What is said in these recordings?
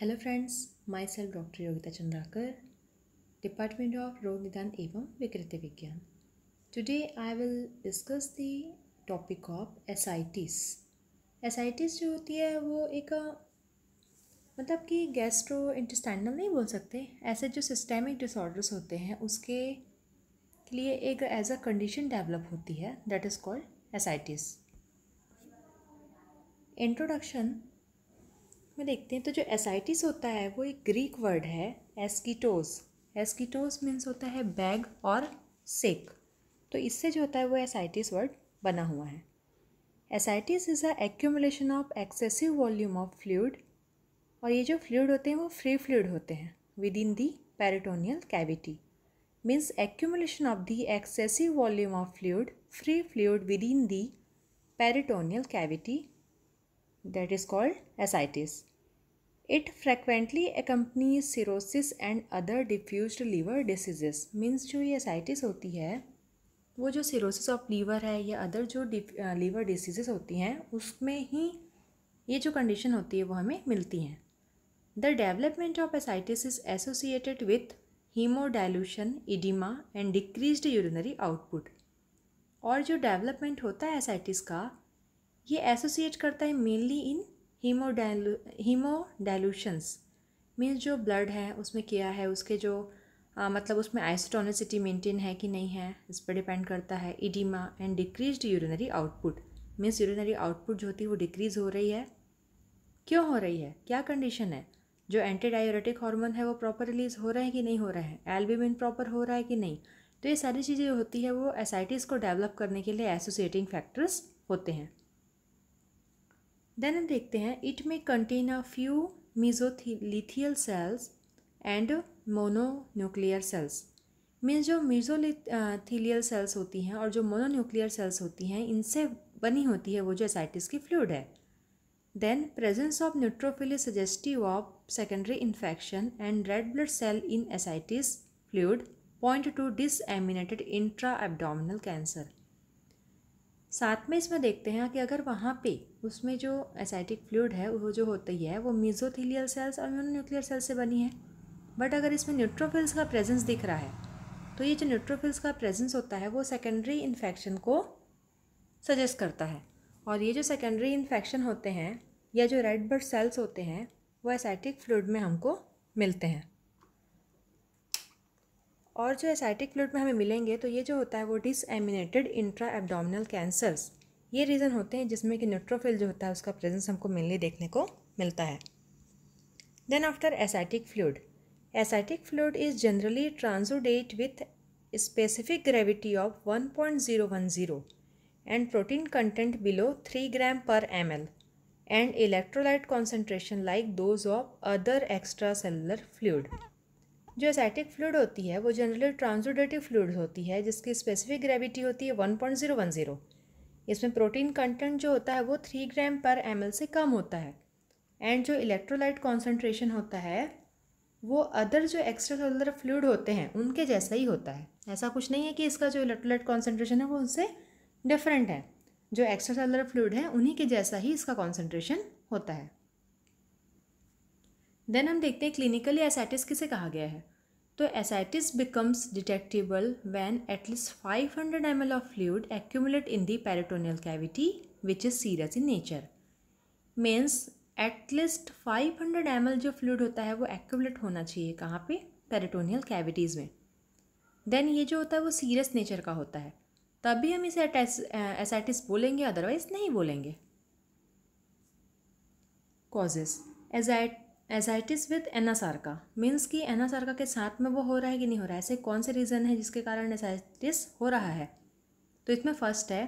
Hello friends my self doctor Yogita Chandrakar department of रोग निदान एवं विकृति विज्ञान today I will discuss the topic of ascites ascites जो होती है वो एक मतलब कि गैस्ट्रो इंटेस्टाइनल नहीं बोल सकते ऐसे जो सिस्टेमिक डिसऑर्डर्स होते हैं उसके लिए एक एज अ कंडीशन डेवलप होती है that is called ascites introduction में देखते हैं तो जो एसाइटिस होता है वो एक ग्रीक वर्ड है एस्कीटोस एस्कीटोस मीन्स होता है बैग और सेक तो इससे जो होता है वो एसाइटिस वर्ड बना हुआ है ascites is a accumulation of excessive volume of fluid और ये जो फ्लूड होते हैं वो फ्री फ्लूड होते हैं within the peritoneal cavity means accumulation of the excessive volume of fluid free fluid within the peritoneal cavity that is called ascites it frequently accompany cirrhosis and other diffuse liver diseases means जो ये ascites होती है वो जो cirrhosis of liver है या other जो liver diseases होती हैं उसमें ही ये जो कंडीशन होती है वो हमें मिलती हैं the development of ascites is associated with haemodilution oedema and decrease urinary output और जो डेवलपमेंट होता है एसाइटिस का ये एसोसिएट करता है mainly in haemodilution dilutions means जो ब्लड है उसमें किया है उसके जो आ, मतलब उसमें आइसोटोनिसिटी मेंटेन है कि नहीं है इस पर डिपेंड करता है oedema and decrease urinary output means urinary output जो होती है वो डिक्रीज़ हो रही है क्यों हो रही है क्या कंडीशन है जो एंटी डायोरेटिक हार्मोन है वो प्रॉपर रिलीज़ हो रहे हैं कि नहीं हो रहे हैं एल्बिमिन प्रॉपर हो रहा है कि नहीं तो ये सारी चीज़ें होती है वो एसाइटिस को डेवलप करने के लिए एसोसिएटिंग फैक्टर्स होते हैं देन हम देखते हैं it may contain a few mesothelial cells and mononuclear cells means जो मिर्जोलिथिलियल सेल्स होती हैं और जो मोनोन्यूक्लियर सेल्स होती हैं इनसे बनी होती है वो जो एसाइटिस की फ्लूड है then presence of neutrophil suggestive of secondary infection and red blood cell in ascites fluid point to disseminated intra abdominal cancer साथ में इसमें देखते हैं कि अगर वहाँ पे उसमें जो एसाइटिक फ्लूड है वो जो होती है वो मीजोथीलियल सेल्स और न्यूक्लियर सेल्स से बनी है बट अगर इसमें न्यूट्रोफिल्स का प्रेजेंस दिख रहा है तो ये जो न्यूट्रोफिल्स का प्रेजेंस होता है वो सेकेंडरी इन्फेक्शन को सजेस्ट करता है और ये जो सेकेंडरी इन्फेक्शन होते हैं या जो रेड ब्लड सेल्स होते हैं वो एसाइटिक फ्लूड में हमको मिलते हैं और जो एसाइटिक फ्लूड में हमें मिलेंगे तो ये जो होता है वो एमिनेटेड इंट्रा एबडामिनल कैंसर्स ये रीज़न होते हैं जिसमें कि न्यूट्रोफिल जो होता है उसका प्रेजेंस हमको मेनली देखने को मिलता है then after ascitic fluid ascitic fluid is generally transudate with specific gravity of one protein content below three gram per M L and electrolyte concentration like those of other extra cellular fluid जो ascitic fluid होती है वो generally ट्रांसोडेटिव fluid होती है जिसकी specific gravity होती है one point zero one zero इसमें प्रोटीन कंटेंट जो होता है वो थ्री ग्राम पर एम से कम होता है एंड जो इलेक्ट्रोलाइट कॉन्सेंट्रेशन होता है वो अदर जो एक्स्ट्रा सेलुलर फ्लूड होते हैं उनके जैसा ही होता है ऐसा कुछ नहीं है कि इसका जो इलेक्ट्रोलाइट कॉन्सेंट्रेशन है वो उनसे डिफरेंट है जो एक्स्ट्रा सेलुलर फ्लूड है उन्हीं के जैसा ही इसका कॉन्सेंट्रेशन होता है देन हम देखते हैं क्लिनिकली एसाइटिस किसे कहा गया है तो ascites becomes detectable when at least 500 hundred M L of fluid accumulate in the peritoneal cavity which is serious in nature means at least 500 hundred M L जो फ्लूड होता है वो एक्यूमुलेट होना चाहिए कहाँ पे पेरिटोनियल कैविटीज़ में देन ये जो होता है वो सीरियस नेचर का होता है तभी हम इसे एसाइटिस बोलेंगे अदरवाइज नहीं बोलेंगे कॉजेज़ एजाइट एजाइटिस विद का मीन्स कि एन एस का के साथ में वो हो रहा है कि नहीं हो रहा है ऐसे कौन से रीज़न है जिसके कारण एजाइटिस हो रहा है तो इसमें फर्स्ट है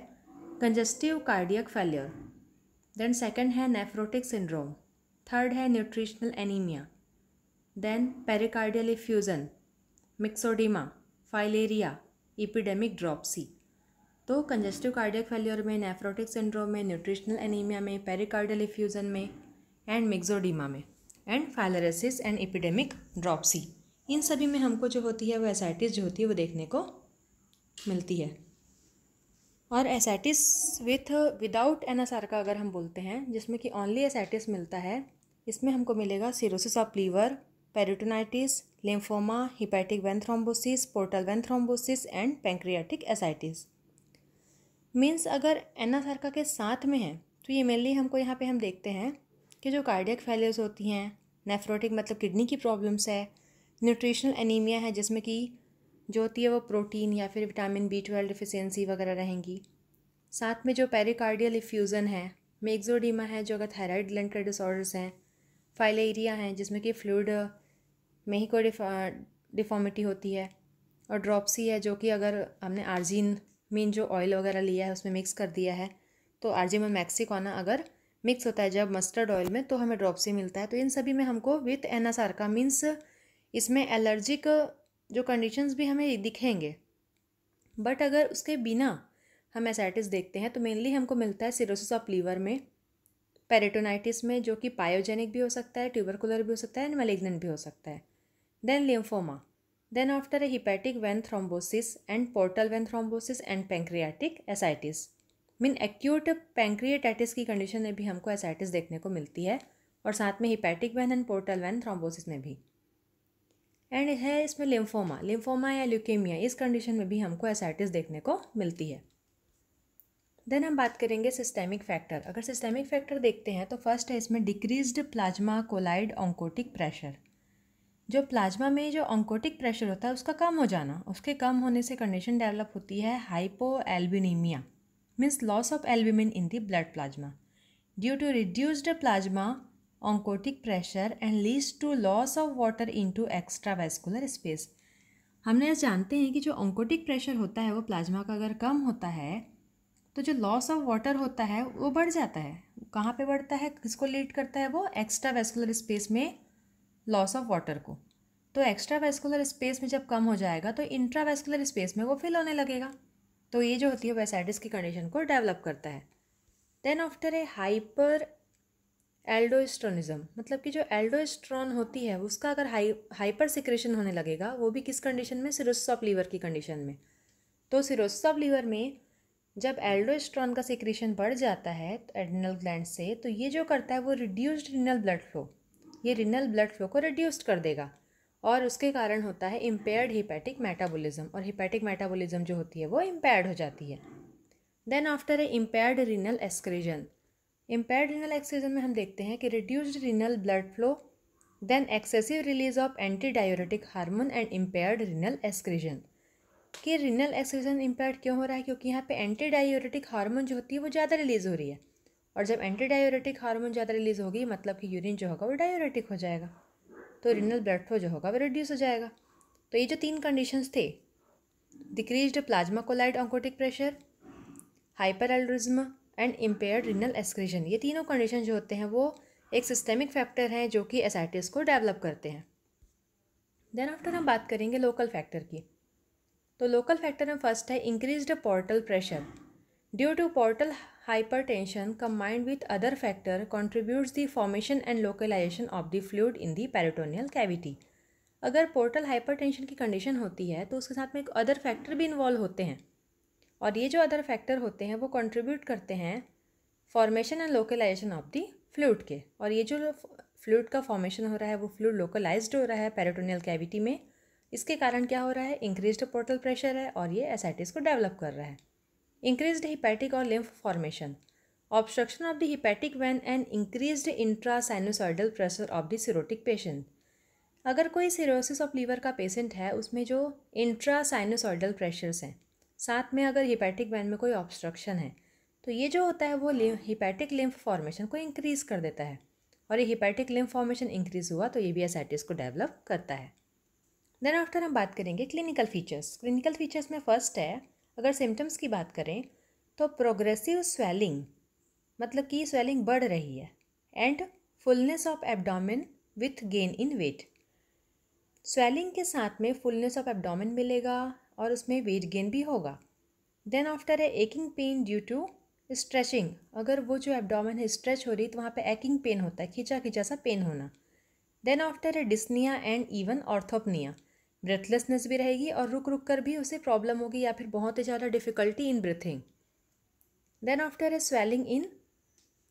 congestive cardiac failure then second है नेफ्रोटिक सिंड्रोम थर्ड है nutritional anaemia then pericardial effusion myxoedema filaria epidemic dropsy तो कंजेस्टिव कार्डियक फेलियर में नेफ्रोटिक सिंड्रोम में न्यूट्रिशनल एनीमिया में पेरिकार्डियल इफ्यूज़न में एंड मिक्सोडीमा में and filariasis and epidemic dropsy इन सभी में हमको जो होती है वो एसाइटिस जो होती है वो देखने को मिलती है और एसाइटिस विथ विदाउट एन का अगर हम बोलते हैं जिसमें कि ओनली एसाइटिस मिलता है इसमें हमको मिलेगा cirrhosis of liver peritonitis lymphoma hepatic vein thrombosis portal vein thrombosis and pancreatic ascites means अगर एनासार्का के साथ में है तो ये मेनली हमको यहाँ पे हम देखते हैं कि जो कार्डियक फेलियर्स होती हैं नेफ्रोटिक मतलब किडनी की प्रॉब्लम्स है न्यूट्रिशनल एनीमिया है जिसमें कि जो होती है वो प्रोटीन या फिर विटामिन बी ट्वेल्व डिफिशेंसी वगैरह रहेंगी साथ में जो पेरिकार्डियल इफ्यूज़न है मेक्जोडीमा है जो अगर थायराइड ग्लैंड के डिसऑर्डर्स हैं फाइलेरिया हैं जिसमें कि फ्लूड में ही कोई डिफॉर्मिटी होती है और ड्रॉपसी है जो कि अगर हमने आर्जीन मीन जो ऑयल वगैरह लिया है उसमें मिक्स कर दिया है तो आर्जीमा मैक्सिकोना अगर मिक्स होता है जब मस्टर्ड ऑयल में तो हमें ड्रॉपसी मिलता है तो इन सभी में हमको विथ एनासार का मीन्स इसमें एलर्जिक जो कंडीशंस भी हमें दिखेंगे बट अगर उसके बिना हम एसाइटिस देखते हैं तो मेनली हमको मिलता है सिरोसिस ऑफ लीवर में पेरेटोनाइटिस में जो कि पायोजेनिक भी हो सकता है ट्यूबरकुलर भी हो सकता है एंड मलिग्नेंट भी हो सकता है then lymphoma then after a hepatic vein thrombosis and portal vein thrombosis and pancreatic ascites mean acute pancreatitis की कंडीशन में भी हमको एसाइटिस देखने को मिलती है और साथ में hepatic vein and portal vein thrombosis में भी एंड है इसमें लिम्फोमा लिम्फोमा या ल्यूकेमिया इस कंडीशन में भी हमको एसाइटिस देखने को मिलती है देन हम बात करेंगे सिस्टेमिक फैक्टर अगर सिस्टेमिक फैक्टर देखते हैं तो फर्स्ट है इसमें decreased plasma colloid oncotic pressure जो प्लाज्मा में जो ऑंकोटिक प्रेशर होता है उसका कम हो जाना उसके कम होने से कंडीशन डेवलप होती है hypo albuminaemia means loss of albumin in the blood plasma. Due to reduced plasma oncotic pressure and leads to loss of water into extravascular space. हमने यह जानते हैं कि जो ऑन्कोटिक प्रेशर होता है वो प्लाज्मा का अगर कम होता है तो जो लॉस ऑफ वाटर होता है वो बढ़ जाता है कहाँ पे बढ़ता है किसको लीड करता है वो एक्स्ट्रा वेस्कुलर स्पेस में लॉस ऑफ वाटर को तो एक्स्ट्रा वेस्कुलर स्पेस में जब कम हो जाएगा तो इंट्रा वेस्कुलर स्पेस में वो फिल होने लगेगा तो ये जो होती है वैसाइटिस की कंडीशन को डेवलप करता है then after a hyper aldosteronism मतलब कि जो एल्डोस्ट्रॉन होती है उसका अगर हाई हाइपर सिक्रेशन होने लगेगा वो भी किस कंडीशन में सिरोसिस ऑफ लीवर की कंडीशन में तो सिरोसिस ऑफ लीवर में जब एल्डोस्ट्रॉन का सिक्रेशन बढ़ जाता है तो एडिनल ग्लैंड से तो ये जो करता है वो रिड्यूस्ड रिनल ब्लड फ्लो ये रिनल ब्लड फ्लो को रिड्यूस्ड कर देगा और उसके कारण होता है इम्पेयर्ड हिपैटिक मेटाबॉलिज्म और हिपैटिक मेटाबॉलिज्म जो होती है वो इम्पेयर्ड हो जाती है then after a impaired renal excretion impaired renal excretion में हम देखते हैं कि reduced renal blood flow then excessive release of anti diuretic hormone and impaired renal excretion कि रिनल एक्सक्रीजन इम्पेयर्ड क्यों हो रहा है क्योंकि यहाँ पे एंटी डायोरेटिक हार्मोन जो होती है वो ज़्यादा रिलीज़ हो रही है और जब एंटी डायोरेटिक हार्मोन ज़्यादा रिलीज़ होगी मतलब कि यूरिन जो होगा वो डायोरेटिक हो जाएगा तो रिनल ब्लड फ्लो जो होगा वो रिड्यूस हो जाएगा तो ये जो तीन कंडीशंस थे decrease plasma colloid oncotic pressure hyper aldosteronism and impaired renal excretion ये तीनों कंडीशन जो होते हैं वो एक सिस्टेमिक फैक्टर हैं जो कि एसाइटिस को डेवलप करते हैं देन आफ्टर हम बात करेंगे लोकल फैक्टर की तो लोकल फैक्टर में फर्स्ट है increase portal pressure due to portal hypertension combined with other factor contributes the formation and localization of the fluid in the peritoneal cavity अगर पोर्टल हाइपरटेंशन की condition होती है तो उसके साथ में एक अदर फैक्टर भी इन्वॉल्व होते हैं और ये जो अदर फैक्टर होते हैं वो कॉन्ट्रीब्यूट करते हैं formation and localisation of the fluid के और ये जो फ्लूड का फॉर्मेशन हो रहा है वो फ्लूड लोकलाइज हो रहा है पेरिटोनियल कैविटी में इसके कारण क्या हो रहा है इंक्रीज पोर्टल प्रेशर है और ये एसाइटिस को डेवलप कर रहा है increased hepatic or lymph formation obstruction of the hepatic vein and increased intrasinusoidal pressure of the cirrhotic patient अगर कोई सिरोसिस ऑफ लीवर का पेशेंट है उसमें जो इंट्रा साइनोसॉइडल प्रेशर्स हैं साथ में अगर हिपैटिक वैन में कोई ऑब्स्ट्रक्शन है तो ये जो होता है वो हिपैटिक लिम्फ फॉर्मेशन को इंक्रीज़ कर देता है और ये हिपैटिक लिम्फ फॉर्मेशन इंक्रीज़ हुआ तो ये भी एसाइटिस को डेवलप करता है देन आफ्टर हम बात करेंगे क्लिनिकल फीचर्स क्लिनिकल फीचर्स में फर्स्ट है अगर सिम्टम्स की बात करें तो प्रोग्रेसिव स्वेलिंग मतलब कि स्वेलिंग बढ़ रही है and fullness of abdomen with gain in weight swelling के साथ में फुलनेस ऑफ एब्डोमिन मिलेगा और उसमें वेट गेन भी होगा then after a aching pain due to stretching अगर वो जो एब्डोमिन है स्ट्रेच हो रही तो वहाँ पे एकिंग पेन होता है खींचा खींचा सा पेन होना then after a dyspnoea and even orthopnoea breathlessness भी रहेगी और रुक रुक कर भी उसे प्रॉब्लम होगी या फिर बहुत ही ज़्यादा difficulty in breathing then after a swelling in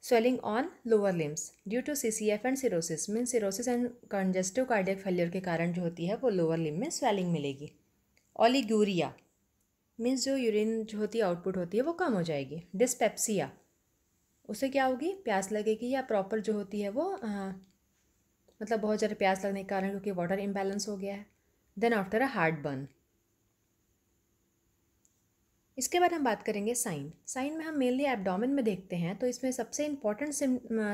swelling on lower limbs due to C C F and cirrhosis mean cirrhosis and congestive cardiac failure के कारण जो होती है वो लोअर लिम में स्वेलिंग मिलेगी ओलीग्यूरिया मीन्स जो यूरिन जो होती है आउटपुट होती है वो कम हो जाएगी डिस्पेप्सिया उसे क्या होगी प्यास लगेगी या प्रॉपर जो होती है वो आ, मतलब बहुत ज़्यादा प्यास लगने के कारण क्योंकि वाटर इम्बेलेंस हो गया है then after a heartburn इसके बाद हम बात करेंगे साइन साइन में हम मेनली एब्डोमेन में देखते हैं तो इसमें सबसे इंपॉर्टेंट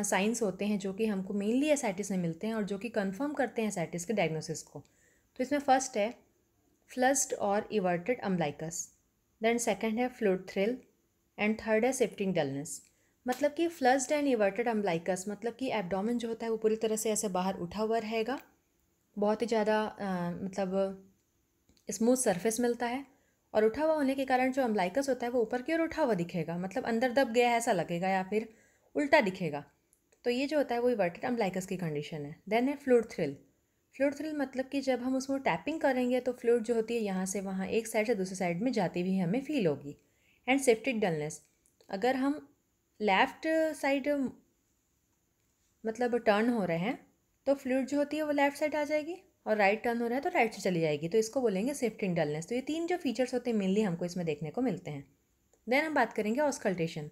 साइंस होते हैं जो कि हमको मेनली एसाइटिस में मिलते हैं और जो कि कंफर्म करते हैं एसाइटिस के डायग्नोसिस को तो इसमें फर्स्ट है फ्लस्ड और इवर्टेड अम्बलाइकस देन सेकेंड है फ्लूड थ्रिल एंड थर्ड है सिफ्टिंग डलनेस मतलब कि फ्लस्ड एंड इवर्टेड अम्बलाइकस मतलब कि एब्डोमेन जो होता है वो पूरी तरह से ऐसे बाहर उठा हुआ रहेगा बहुत ही ज़्यादा मतलब स्मूथ सरफेस मिलता है और उठा हुआ होने के कारण जो अम्बलाइकस होता है वो ऊपर की ओर उठा हुआ दिखेगा मतलब अंदर दब गया ऐसा लगेगा या फिर उल्टा दिखेगा तो ये जो होता है वो इवर्टेड अम्बलाइकस की कंडीशन है देन है फ्लूड थ्रिल फ्लूड थ्रिल मतलब कि जब हम उसमें टैपिंग करेंगे तो फ्लूड जो होती है यहाँ से वहाँ एक साइड से दूसरी साइड में जाती हुई हमें फील होगी एंड सेप्टिक डलनेस अगर हम लेफ़्ट साइड मतलब टर्न हो रहे हैं तो फ्लूड जो होती है वो लेफ्ट साइड आ जाएगी और राइट टर्न हो रहा है तो राइट से चली जाएगी तो इसको बोलेंगे शिफ्टिंग डलनेस तो ये तीन जो फीचर्स होते हैं मेनली हमको इसमें देखने को मिलते हैं देन हम बात करेंगे ऑस्कल्टेशन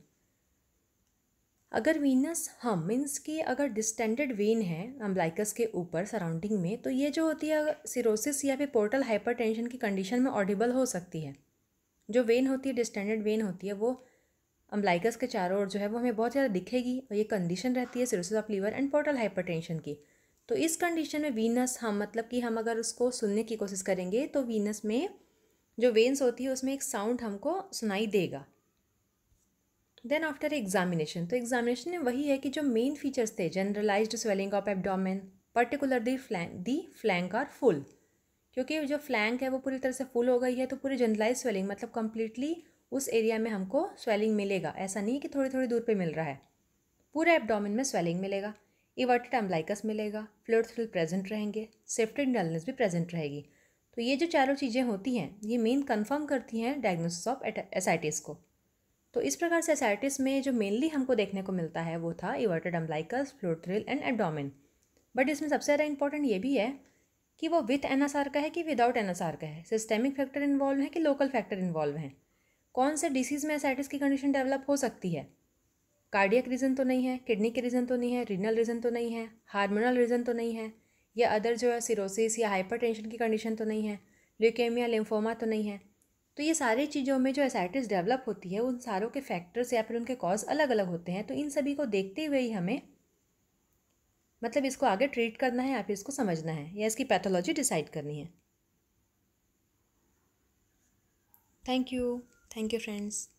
अगर वीनस हम मीन्स की अगर डिस्टेंडेड वेन है अम्बलाइकस के ऊपर सराउंडिंग में तो ये जो होती है सिरोसिस या फिर पोर्टल हाइपर की कंडीशन में ऑडिबल हो सकती है जो वेन होती है डिस्टेंडेड वेन होती है वो अम्बलाइकस के चारों ओर जो है वो हमें बहुत ज़्यादा दिखेगी और ये कंडीशन रहती है cirrhosis of liver and portal hyper की तो इस कंडीशन में वीनस हम मतलब कि हम अगर उसको सुनने की कोशिश करेंगे तो वीनस में जो वेन्स होती है उसमें एक साउंड हमको सुनाई देगा देन आफ्टर एग्जामिनेशन तो एग्जामिनेशन में वही है कि जो मेन फीचर्स थे generalised swelling of abdomen particular the flank the flank are full क्योंकि जो फ्लैंक है वो पूरी तरह से फुल हो गई है तो पूरी जनरलाइज स्वेलिंग मतलब कम्प्लीटली उस एरिया में हमको स्वेलिंग मिलेगा ऐसा नहीं कि थोड़ी थोड़ी दूर पे मिल रहा है पूरे एबडोमिन में स्वेलिंग मिलेगा इवर्टेड एम्बलाइकस मिलेगा फ्लूड थ्रिल प्रेजेंट रहेंगे सेफ्टेड डलनेस भी प्रेजेंट रहेगी तो ये जो चारों चीज़ें होती हैं ये मेन कंफर्म करती हैं डायग्नोसिस ऑफ एसाइटिस को तो इस प्रकार से एसाइटिस में जो मेनली हमको देखने को मिलता है वो था everted umbilicus fluid thrill and abdomen but इसमें सबसे ज़्यादा इंपॉर्टेंट ये भी है कि वो विथ एन का है कि विदाउट एन का है सिस्टेमिक फैक्टर इन्वॉल्व है कि लोकल फैक्टर इन्वॉल्व हैं कौन से डिसीज़ में एसाइटिस की कंडीशन डेवलप हो सकती है कार्डियक रीज़न तो नहीं है किडनी के रीज़न तो नहीं है रीनल रीज़न तो नहीं है हार्मोनल रीज़न तो नहीं है या अदर जो है सिरोसिस या हाइपरटेंशन की कंडीशन तो नहीं है ल्यूकेमिया लिम्फोमा तो नहीं है तो ये सारी चीज़ों में जो एसाइटिस डेवलप होती है उन सारों के फैक्टर्स या फिर उनके कॉज अलग अलग होते हैं तो इन सभी को देखते हुए ही हमें मतलब इसको आगे ट्रीट करना है या फिर इसको समझना है या इसकी पैथोलॉजी डिसाइड करनी है thank you thank you friends